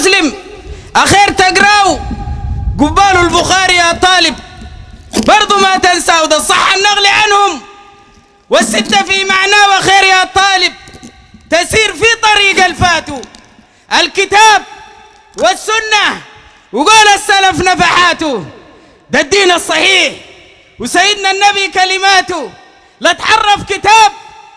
مسلم أخير تقرأوا قبال البخاري يا طالب برضو ما تنساو ده الصحة النغل عنهم والستة في معناه وخير يا طالب تسير في طريق الفاتو الكتاب والسنة وقول السلف نفحاته ده الدين الصحيح وسيدنا النبي كلماته لا تحرف كتاب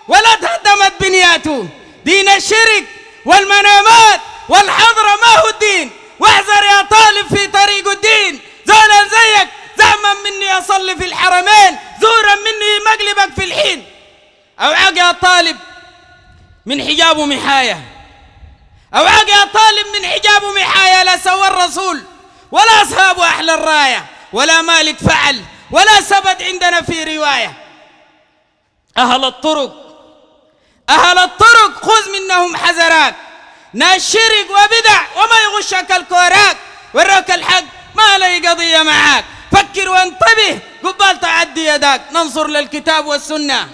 ولا تهدمت بنياته دين الشرك والمنامات والحضرة ما هو الدين واحذر يا طالب في طريق الدين زولا زيك زعما مني أصلي في الحرمين زورا مني مقلبك في الحين أوعاك يا طالب من حجابه محاية أوعاك يا طالب من حجابه محاية لا سوى الرسول ولا أصحابه أحلى الراية ولا مالك فعل ولا سبت عندنا في رواية أهل الطرق أهل الطرق خذ منهم حذرات ناشرك وبدع وما يغشك الكوراك وراك الحق ما لي قضية معاك فكر وانتبه قبال تعدي يداك ننظر للكتاب والسنة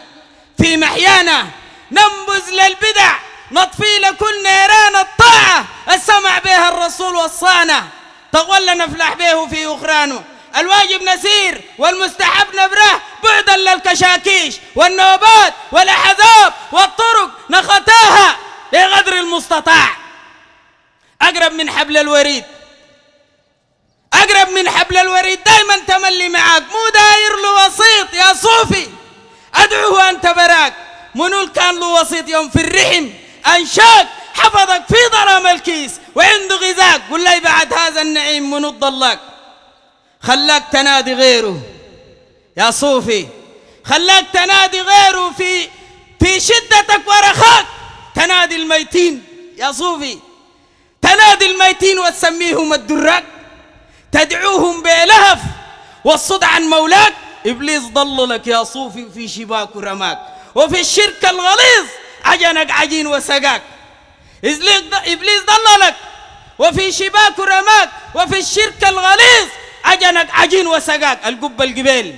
في محيانا ننبذ للبدع نطفي لكل نيران الطاعة السمع بها الرسول والصانة تولى نفلح به في أخرانه الواجب نسير والمستحب نبره بعدا للكشاكيش والنوبات والأحزاب والطرق نخطاها استطاع أقرب من حبل الوريد أقرب من حبل الوريد دائما تملي معاك مو داير له وسيط يا صوفي أدعوه أنت براك منو كان له وسيط يوم في الرحم أنشاك حفظك في ظلام الكيس وعنده غذاك قل لي بعد هذا النعيم منو ضلك خلاك تنادي غيره يا صوفي خلاك تنادي غيره في في شدتك ورخاك تنادي الميتين يا صوفي تنادي الميتين وتسميهم الدراك تدعوهم بلهف والصد عن مولاك إبليس ضل لك يا صوفي في شباك رماك وفي الشرك الغليظ عجنك عجين وسقاك إبليس ضل لك وفي شباك رماك وفي الشرك الغليظ عجنك عجين وسقاك القبة الجبال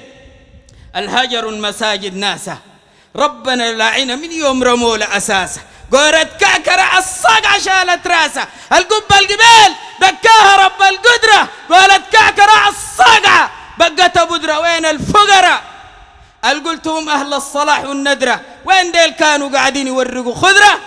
الهجر المساجد ناسه ربنا لعن من يوم رموا لأساسه قرت كعكرة الصقعة شالت راسها القبة الجبال دكاها رب القدرة قولت كعكرة الصقعة بقت بدرة وين الفقراء القلتهم أهل الصلاح والندرة وين ديل كانوا قاعدين يورقوا خضرة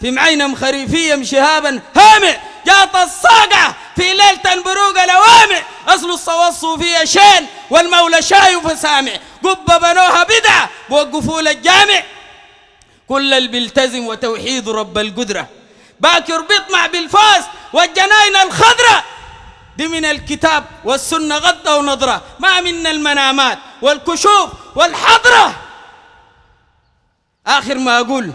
في معينة خريفية شهابا هامئ جات الصقعة في ليلة بروق الأوامع أصل الصوص فيها شين والمولى شايف سامع قبة بنوها بدعة بوقفوا للجامع كل اللي بيلتزم وتوحيد رب القدرة باكر بيطمع بالفاس والجناين الخضراء دي من الكتاب والسنة غضة ونظرة ما منا المنامات والكشوف والحضرة آخر ما أقول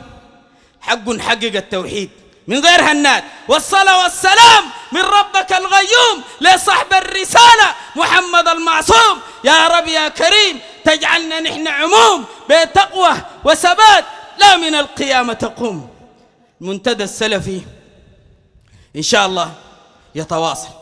حق حقق التوحيد من غير هنات والصلاة والسلام من ربك الغيوم لصاحب الرسالة محمد المعصوم يا رب يا كريم تجعلنا نحن عموم بتقوى وثبات لا من القيامة تقوم المنتدى السلفي إن شاء الله يتواصل